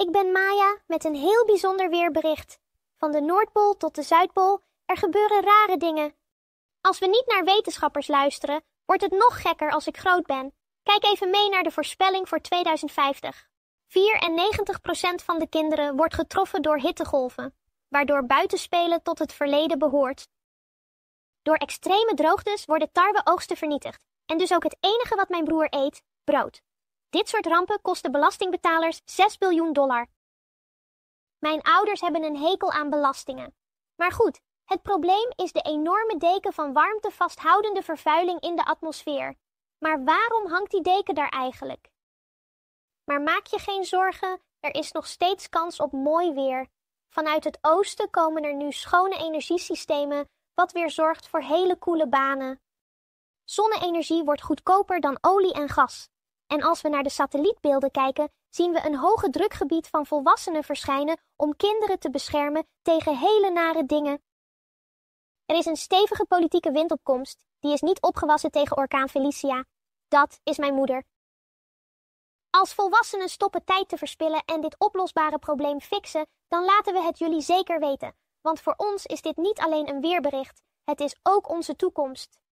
Ik ben Maya met een heel bijzonder weerbericht. Van de Noordpool tot de Zuidpool, er gebeuren rare dingen. Als we niet naar wetenschappers luisteren, wordt het nog gekker als ik groot ben. Kijk even mee naar de voorspelling voor 2050. 94% van de kinderen wordt getroffen door hittegolven, waardoor buitenspelen tot het verleden behoort. Door extreme droogtes worden tarweoogsten vernietigd en dus ook het enige wat mijn broer eet, brood. Dit soort rampen kosten belastingbetalers 6 biljoen dollar. Mijn ouders hebben een hekel aan belastingen. Maar goed, het probleem is de enorme deken van warmte vasthoudende vervuiling in de atmosfeer. Maar waarom hangt die deken daar eigenlijk? Maar maak je geen zorgen, er is nog steeds kans op mooi weer. Vanuit het oosten komen er nu schone energiesystemen, wat weer zorgt voor hele koele banen. Zonne-energie wordt goedkoper dan olie en gas. En als we naar de satellietbeelden kijken, zien we een hoge drukgebied van volwassenen verschijnen om kinderen te beschermen tegen hele nare dingen. Er is een stevige politieke wind op komst, die is niet opgewassen tegen orkaan Felicia. Dat is mijn moeder. Als volwassenen stoppen tijd te verspillen en dit oplosbare probleem fixen, dan laten we het jullie zeker weten, want voor ons is dit niet alleen een weerbericht, het is ook onze toekomst.